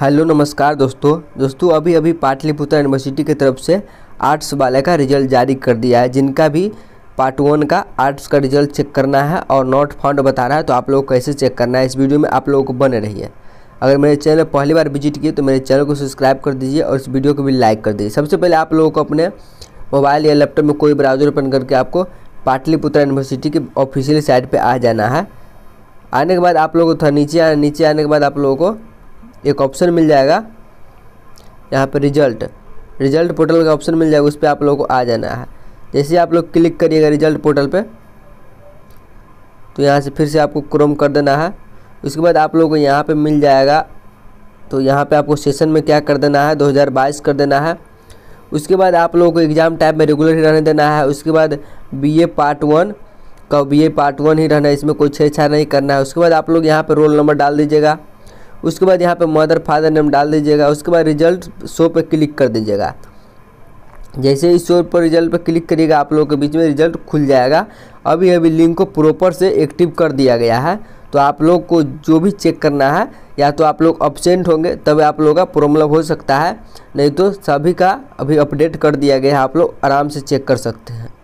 hello नमस्कार दोस्तों दोस्तों अभी अभी पाटलिपुत्र यूनिवर्सिटी की तरफ से आर्ट्स वाले का रिजल्ट जारी कर दिया है जिनका भी पार्ट वन का आर्ट्स का रिजल्ट चेक करना है और नॉट फाउंड बता रहा है तो आप लोग कैसे चेक करना है इस वीडियो में आप लोगों को बने रहिए अगर मेरे चैनल पहली बार विजिट किए तो मेरे चैनल को सब्सक्राइब कर दीजिए और इस वीडियो को भी लाइक कर दीजिए सबसे पहले आप लोगों को अपने मोबाइल या लैपटॉप में कोई ब्राउजर ओपन करके आपको पाटलिपुत्र यूनिवर्सिटी की ऑफिशियल साइट पर आ जाना है आने के बाद आप लोगों को थोड़ा नीचे आ नीचे आने के बाद आप लोगों को एक ऑप्शन मिल जाएगा यहाँ पर रिजल्ट रिजल्ट पोर्टल का ऑप्शन मिल जाएगा उस पर आप लोगों को आ जाना है जैसे आप लोग क्लिक करिएगा रिजल्ट पोर्टल पे तो यहाँ से फिर से आपको क्रोम कर देना है उसके बाद आप लोगों को यहाँ पे मिल जाएगा तो यहाँ पे आपको सेशन में क्या कर देना है 2022 कर देना है उसके बाद आप लोगों को एग्ज़ाम टाइप में रेगुलर ही रहने देना है उसके बाद बी पार्ट वन का बी पार्ट वन ही रहना है इसमें कोई छेड़छाड़ नहीं करना है उसके बाद आप लोग यहाँ पर रोल नंबर डाल दीजिएगा उसके बाद यहाँ पे मदर फादर नेम डाल दीजिएगा उसके बाद रिजल्ट शो पे क्लिक कर दीजिएगा जैसे ही शो पर रिजल्ट पर क्लिक करिएगा आप लोगों के बीच में रिजल्ट खुल जाएगा अभी अभी लिंक को प्रॉपर से एक्टिव कर दिया गया है तो आप लोग को जो भी चेक करना है या तो आप लोग अपसेंट होंगे तब आप लोगों का प्रॉब्लम हो सकता है नहीं तो सभी का अभी अपडेट कर दिया गया है आप लोग आराम से चेक कर सकते हैं